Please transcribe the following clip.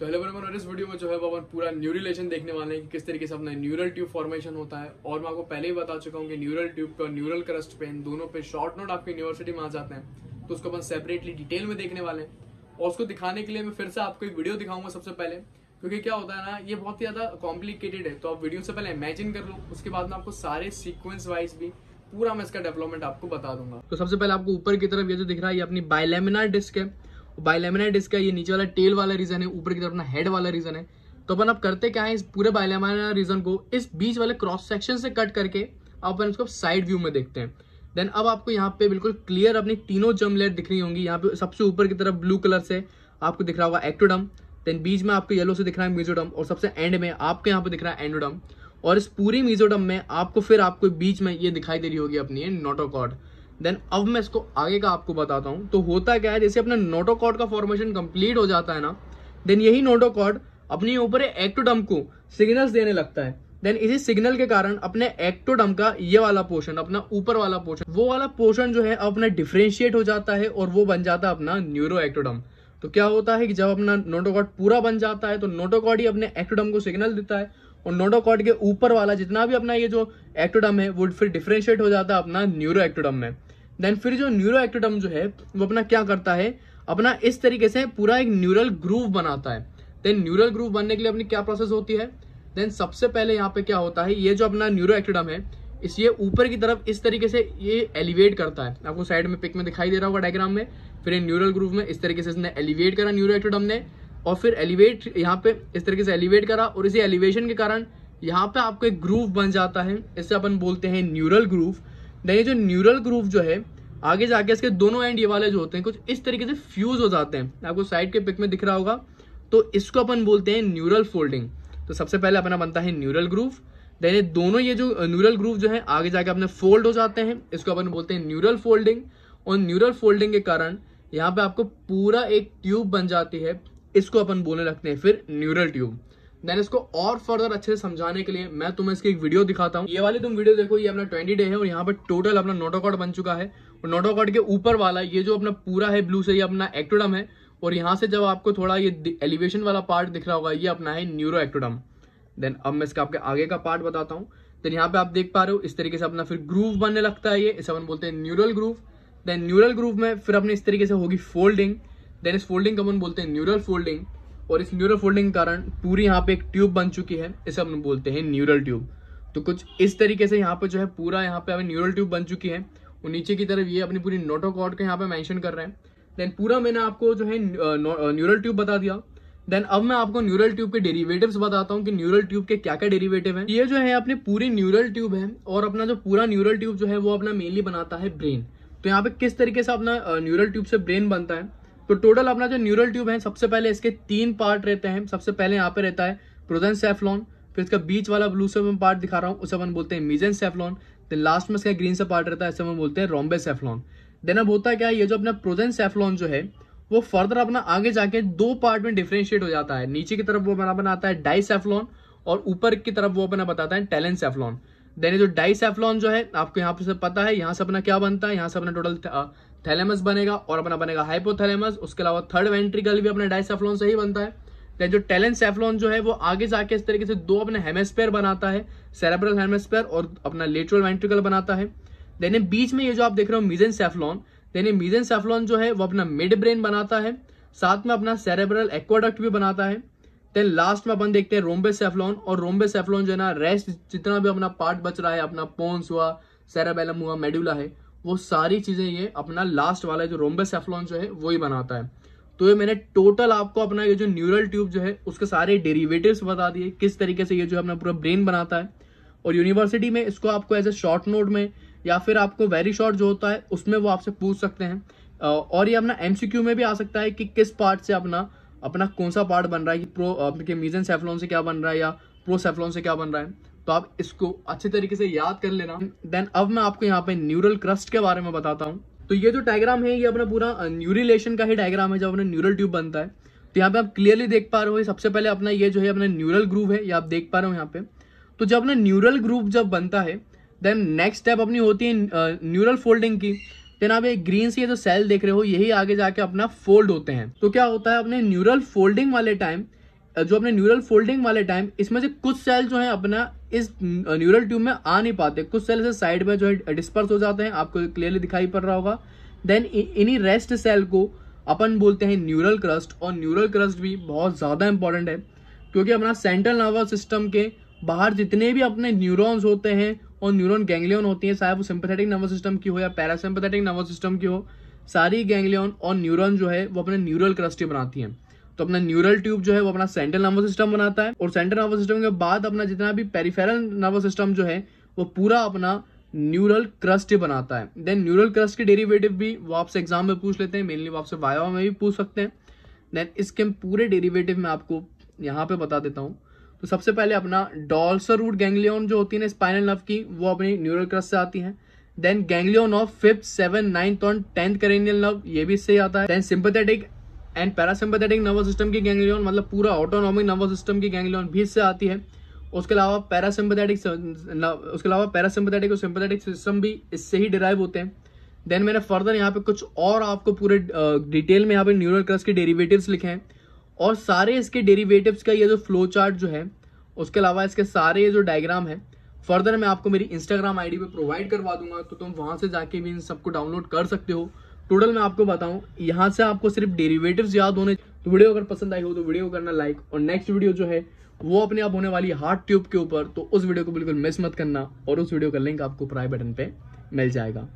तो hello number और इस वीडियो में जो है वो अपन पूरा न्यूरिलेशन देखने वाले हैं कि किस तरीके से अपना न्यूरल ट्यूब फॉर्मेशन होता है और मैं आपको पहले ही बता चुका हूँ कि न्यूरल ट्यूब पे और न्यूरल क्रस्ट पे इन दोनों पे शॉर्ट नोट आपके यूनिवर्सिटी में आ जाते हैं तो उसको अपन सेपरेटली डिटेल में देखने वाले हैं और उसको दिखाने के लिए मैं फिर से आपको एक वीडियो दिखाऊंगा सबसे पहले क्योंकि क्या होता है ना ये बहुत ही ज्यादा कॉम्प्लिकेटेड है तो आप वीडियो से पहले इमेजिन कर लो उसके बाद में आपको सारे सीक्वेंस वाइज भी पूरा मैं इसका डेवलपमेंट आपको बता दूंगा तो सबसे पहले आपको ऊपर की तरफ ये जो दिख रहा है ये अपनी बायलेमिनार डिस्क है बायलेमिनाइट इसका ये नीचे वाला टेल वाला रीजन है ऊपर की तरफ अपना हेड वाला रीजन है तो अपन अब करते क्या है इस पूरे बायलेमिनार रीजन को इस बीच वाले क्रॉस सेक्शन से कट करके अपन इसको साइड व्यू में देखते हैं देन अब आपको यहाँ पे बिल्कुल क्लियर अपनी तीनों जम जर्मलेट दिख रही होंगी यहाँ पे सबसे ऊपर की तरफ ब्लू कलर से आपको दिख रहा होगा एक्टोडम देन बीच में आपको येलो से दिख रहा है म्यूजोडम और सबसे एंड में आपको यहाँ पे दिख रहा है एंडोडम और इस पूरी म्यूजोडम में आपको फिर आपको बीच में ये दिखाई दे रही होगी अपनी नोटोकॉड देन अब मैं इसको आगे का आपको बताता हूँ तो होता क्या है जैसे अपना नोटोकॉड का फॉर्मेशन कंप्लीट हो जाता है ना देन यही नोटोकॉर्ड अपने ऊपर एक्टोडम को सिग्नल्स देने लगता है देन इसी सिग्नल के कारण अपने एक्टोडम का ये वाला पोर्शन अपना ऊपर वाला पोर्शन वो वाला पोर्शन जो है अपना डिफ्रेंशिएट हो जाता है और वो बन जाता है अपना न्यूरो एक्टोडम तो क्या होता है कि जब अपना नोटोकॉड पूरा बन जाता है तो नोटोकॉड ही अपने एक्टोडम को सिग्नल देता है और नोटोकॉड के ऊपर वाला जितना भी अपना ये जो एक्टोडम है वो फिर डिफ्रेंशिएट हो जाता है अपना न्यूरो एक्टोडम में देन फिर जो न्यूरो एक्टोडम जो है वो अपना क्या करता है अपना इस तरीके से पूरा एक न्यूरल ग्रूव बनाता है देन न्यूरल ग्रूव बनने के लिए अपनी क्या प्रोसेस होती है देन सबसे पहले यहाँ पे क्या होता है ये जो अपना न्यूरो एक्टोडम है इस ये ऊपर की तरफ इस तरीके से ये एलिवेट करता है आपको साइड में पिक में दिखाई दे रहा होगा डायग्राम में फिर न्यूरल ग्रूव में इस तरीके से इसने एलिवेट करा न्यूरो एक्टोडम ने और फिर एलिवेट यहाँ पे इस तरीके से एलिवेट करा और इसी एलिवेशन के कारण यहाँ पे आपको एक ग्रूव बन जाता है इसे अपन बोलते हैं न्यूरल ग्रूव देन ये जो न्यूरल ग्रूव जो है आगे जाके इसके दोनों एंड ये वाले जो होते हैं कुछ इस तरीके से फ्यूज हो जाते हैं आपको साइड के पिक में दिख रहा होगा तो इसको अपन बोलते हैं न्यूरल फोल्डिंग तो सबसे पहले अपना बनता है न्यूरल ग्रूव देन ये दोनों ये जो न्यूरल ग्रूव जो है आगे जाके अपने फोल्ड हो जाते हैं इसको अपन बोलते हैं न्यूरल फोल्डिंग और न्यूरल फोल्डिंग के कारण यहाँ पे आपको पूरा एक ट्यूब बन जाती है इसको अपन बोलने लगते हैं फिर न्यूरल ट्यूब देन इसको और फर्दर अच्छे से समझाने के लिए मैं तुम्हें इसकी एक वीडियो दिखाता हूँ ये वाली तुम वीडियो देखो ये अपना ट्वेंटी डे है और यहाँ पर टोटल अपना नोटोकॉट बन चुका है और नोटोकॉट के ऊपर वाला ये जो अपना पूरा है ब्लू से ये अपना एक्टोडम है और यहाँ से जब आपको थोड़ा ये एलिवेशन वाला पार्ट दिख रहा होगा ये अपना है न्यूरो एक्टोडम देन अब मैं इसका आपके आगे का पार्ट बताता हूँ देन यहाँ पे आप देख पा रहे हो इस तरीके से अपना फिर ग्रूव बनने लगता है ये इसे अपन बोलते हैं neural groove then neural groove में फिर अपने इस तरीके से होगी फोल्डिंग देन इस फोल्डिंग को अपन बोलते हैं न्यूरल फोल्डिंग और इस न्यूरल फोल्डिंग के कारण पूरी यहाँ पे एक ट्यूब बन चुकी है इसे हम बोलते हैं न्यूरल ट्यूब तो कुछ इस तरीके से यहाँ पे जो है पूरा यहाँ पे अभी न्यूरल ट्यूब बन चुकी है और नीचे की तरफ ये अपनी पूरी नोटोकॉर्ड को यहाँ पे मैंशन कर रहे हैं देन पूरा मैंने आपको जो है न्यूरल ट्यूब बता दिया देन अब मैं आपको न्यूरल ट्यूब के डेरिवेटिव्स बताता हूँ कि न्यूरल ट्यूब के क्या क्या डेरिवेटिव हैं ये जो है अपने पूरी न्यूरल ट्यूब है और अपना जो पूरा न्यूरल ट्यूब जो है वो अपना मेनली बनाता है ब्रेन तो यहाँ पे किस तरीके से अपना न्यूरल ट्यूब से ब्रेन बनता है तो टोटल अपना जो न्यूरल ट्यूब है सबसे पहले इसके तीन पार्ट रहते हैं सबसे पहले यहाँ पे रहता है प्रोजन सेफलॉन फिर इसका बीच वाला ब्लू से पार्ट दिखा रहा हूँ उसे अपन बोलते हैं मीजन सेफलॉन देन लास्ट में इसका ग्रीन से पार्ट रहता है इसे अपन बोलते हैं रॉम्बे सेफलॉन देन अब होता है क्या ये जो अपना प्रोजन सेफलॉन जो है वो फर्दर अपना आगे जाके दो पार्ट में डिफ्रेंशिएट हो जाता है नीचे की तरफ वो अपना बनाता है डाइसेफ्लॉन और ऊपर की तरफ वो अपना बताता है टेलेंट सेफलॉन देन जो डाइसेफ्लॉन जो है आपको यहाँ पे पता है यहाँ से अपना क्या बनता है यहाँ से अपना टोटल थैलेमस बनेगा और अपना बनेगा हाइपोथैलेमस उसके अलावा थर्ड वेंट्रिकल भी अपने डाइसेफ्लॉन से ही बनता है जो टेलेंट सेफ्लॉन जो है वो आगे जाके इस तरीके से दो अपने हेमेस्पेयर बनाता है सेरेब्रल हेमेस्पेयर और अपना लेटरल वेंट्रिकल बनाता है देन बीच में ये जो आप देख रहे हो मिजन सेफ्लॉन देन मिजन सेफ्लॉन जो है वो अपना मिड ब्रेन बनाता है साथ में अपना सेरेब्रल एक्वाडक्ट भी बनाता है देन लास्ट में अपन देखते हैं रोम्बे सेफ्लॉन और रोम्बे सेफ्लॉन जो है ना रेस्ट जितना भी अपना पार्ट बच रहा है अपना पोन्स हुआ सेरेबेलम हुआ मेड्यूला है वो सारी चीज़ें ये अपना लास्ट वाला जो रोम्बेसेफ्लॉन जो है वो ही बनाता है तो ये मैंने टोटल आपको अपना ये जो न्यूरल ट्यूब जो है उसके सारे डेरिवेटिव्स बता दिए किस तरीके से ये जो अपना पूरा ब्रेन बनाता है और यूनिवर्सिटी में इसको आपको एज ए शॉर्ट नोट में या फिर आपको वेरी शॉर्ट जो होता है उसमें वो आपसे पूछ सकते हैं और ये अपना एम में भी आ सकता है कि किस पार्ट से अपना अपना कौन सा पार्ट बन रहा है कि प्रो के मीजन सेफलॉन से क्या बन रहा है या प्रो सेफलॉन से क्या बन रहा है तो आप इसको अच्छे तरीके से याद कर लेना देन अब मैं आपको यहाँ पे न्यूरल क्रस्ट के बारे में बताता हूँ तो ये जो डायग्राम है ये अपना पूरा न्यूरिलेशन का ही डायग्राम है जब अपना न्यूरल ट्यूब बनता है तो यहाँ पे आप क्लियरली देख पा रहे हो सबसे पहले अपना ये जो है अपना न्यूरल ग्रुप है ये आप देख पा रहे हो यहाँ पे तो जब अपना न्यूरल ग्रुप जब बनता है देन नेक्स्ट स्टेप अपनी होती है न्यूरल फोल्डिंग की देन आप एक ग्रीन सी जो सेल देख रहे हो यही आगे जाके अपना फोल्ड होते हैं तो क्या होता है अपने न्यूरल फोल्डिंग वाले टाइम जो अपने न्यूरल फोल्डिंग वाले टाइम इसमें से कुछ सेल जो है अपना इस न्यूरल ट्यूब में आ नहीं पाते कुछ सेल से साइड में जो है डिस्पर्स हो जाते हैं आपको क्लियरली दिखाई पड़ रहा होगा देन इन्हीं रेस्ट सेल को अपन बोलते हैं न्यूरल क्रस्ट और न्यूरल क्रस्ट भी बहुत ज़्यादा इंपॉर्टेंट है क्योंकि अपना सेंट्रल नर्वस सिस्टम के बाहर जितने भी अपने न्यूरॉन्स होते हैं और न्यूरॉन गैंग्लियन होती हैं चाहे वो सिंपथेटिक नर्वस सिस्टम की हो या पैरासिंपथेटिक नर्वस सिस्टम की हो सारी गैंग्लियन और न्यूरॉन जो है वो अपने न्यूरल क्रस्ट ही बनाती हैं तो अपना न्यूरल ट्यूब जो है वो अपना सेंट्रल नर्वस सिस्टम बनाता है और सेंट्रल नर्वस सिस्टम के बाद अपना जितना भी पेरीफेरल नर्वस सिस्टम जो है वो पूरा अपना न्यूरल क्रस्ट बनाता है देन न्यूरल क्रस्ट के डेरिवेटिव भी वो आपसे एग्जाम में पूछ लेते हैं मेनली वो आपसे वायवा में भी पूछ सकते हैं देन इसके पूरे डेरिवेटिव में आपको यहाँ पे बता देता हूँ तो सबसे पहले अपना डॉल्सर रूट गैंग्लियन जो होती है ना स्पाइनल नर्व की वो अपनी न्यूरल क्रस्ट से आती है then ganglion of fifth seven ninth और टेंथ करेनियल नर्व ये भी इससे आता है then sympathetic and parasympathetic nervous system की गैंगलियन मतलब पूरा ऑटोनॉमिक नर्वस सिस्टम की गैंगलियन भी इससे आती है उसके अलावा पैरासिम्पथेटिक उसके अलावा पैरासिम्पथेटिक और सिम्पथेटिक सिस्टम भी इससे ही डिराइव होते हैं देन मैंने फर्दर यहाँ पे कुछ और आपको पूरे डिटेल में यहाँ पे न्यूरल क्रस के डेरिवेटिव्स लिखे हैं और सारे इसके डेरिवेटिव्स का ये जो फ्लो चार्ट जो है उसके अलावा इसके सारे ये जो डायग्राम है फर्दर मैं आपको मेरी इंस्टाग्राम आईडी पे प्रोवाइड करवा दूंगा तो तुम वहाँ से जाके भी इन सबको डाउनलोड कर सकते हो टोटल मैं आपको बताऊं यहाँ से आपको सिर्फ डेरिवेटिव्स याद होने तो वीडियो अगर पसंद आई हो तो वीडियो करना लाइक और नेक्स्ट वीडियो जो है वो अपने आप होने वाली हार्ट ट्यूब के ऊपर तो उस वीडियो को बिल्कुल मिस मत करना और उस वीडियो का लिंक आपको प्राइवेटन बटन पे मिल जाएगा